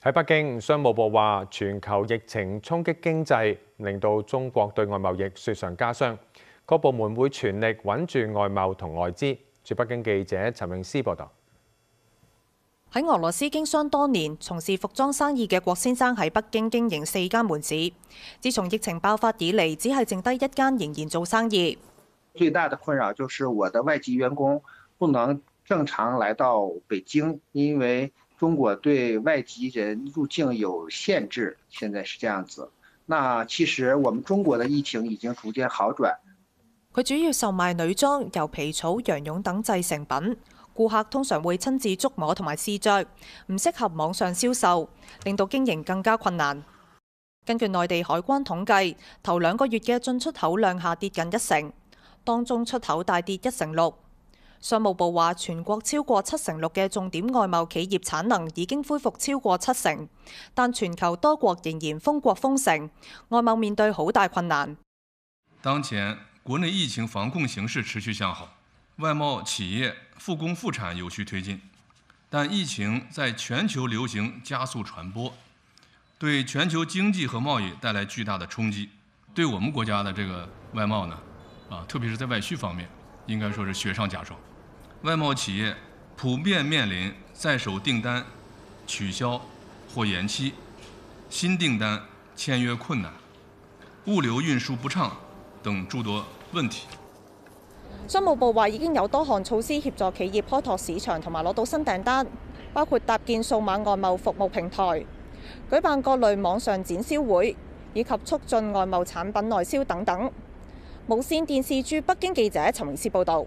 喺北京，商务部话全球疫情冲击经济，令到中国对外贸易雪上加霜。各部门会全力稳住外贸同外资。驻北京记者陈永思报道。喺俄罗斯经商多年、从事服装生意嘅郭先生喺北京经营四间门市。自从疫情爆发以嚟，只系剩低一间仍然做生意。最大的困扰就是我的外籍员工不能正常来到北京，因为中国对外籍人入境有限制，现在是这样子。那其实我们中国的疫情已经逐渐好转。佢主要售卖女装，由皮草、羊绒等制成品，顾客通常会亲自触摸同埋试着，唔适合网上销售，令到经营更加困难。根据内地海关统计，头两个月嘅进出口量下跌近一成，当中出口大跌一成六。商务部话，全国超过七成六嘅重点外贸企业产能已经恢复超过七成，但全球多国仍然封国封城，外贸面对好大困难。当前国内疫情防控形势持续向好，外贸企业复工复产有序推进，但疫情在全球流行加速传播，对全球经济和贸易带来巨大的冲击，对我们国家的这个外贸呢，啊，特别是在外需方面，应该说是雪上加霜。外贸企业普遍面临在手订单取消或延期、新订单签约困难、物流运输不畅等诸多问题。商务部话，已经有多项措施协助企业开拓市场同埋攞到新订单，包括搭建数码外贸服务平台、举办各类网上展销会以及促进外贸产品内销等等。无线电视驻北京记者陈荣思报道。